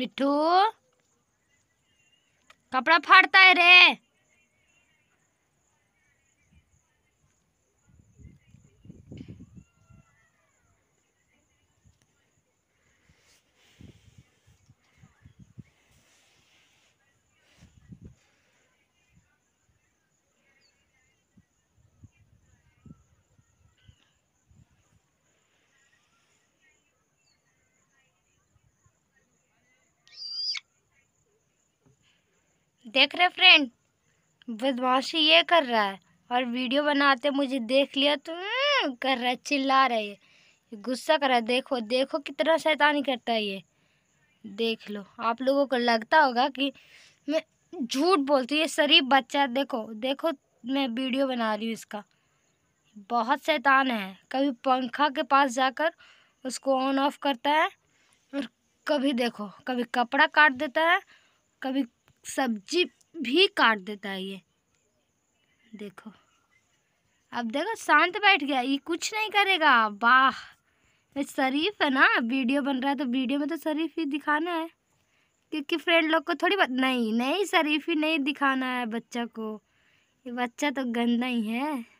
मिठू कपड़ा फाड़ता है रे देख रहे फ्रेंड बदमाशी ये कर रहा है और वीडियो बनाते मुझे देख लिया तो हम्म, कर रहा है चिल्ला रहा है ये गुस्सा कर रहा है देखो देखो कितना शैतानी करता है ये देख लो आप लोगों को लगता होगा कि मैं झूठ बोलती हूँ ये शरीफ बच्चा देखो देखो मैं वीडियो बना रही हूँ इसका बहुत शैतान है कभी पंखा के पास जाकर उसको ऑन ऑफ करता है और कभी देखो कभी कपड़ा काट देता है कभी सब्जी भी काट देता है ये देखो अब देखो शांत बैठ गया ये कुछ नहीं करेगा वाह शरीफ है ना वीडियो बन रहा है तो वीडियो में तो शरीफ ही दिखाना है क्योंकि फ्रेंड लोग को थोड़ी बात नहीं नहीं शरीफ ही नहीं दिखाना है बच्चा को ये बच्चा तो गंदा ही है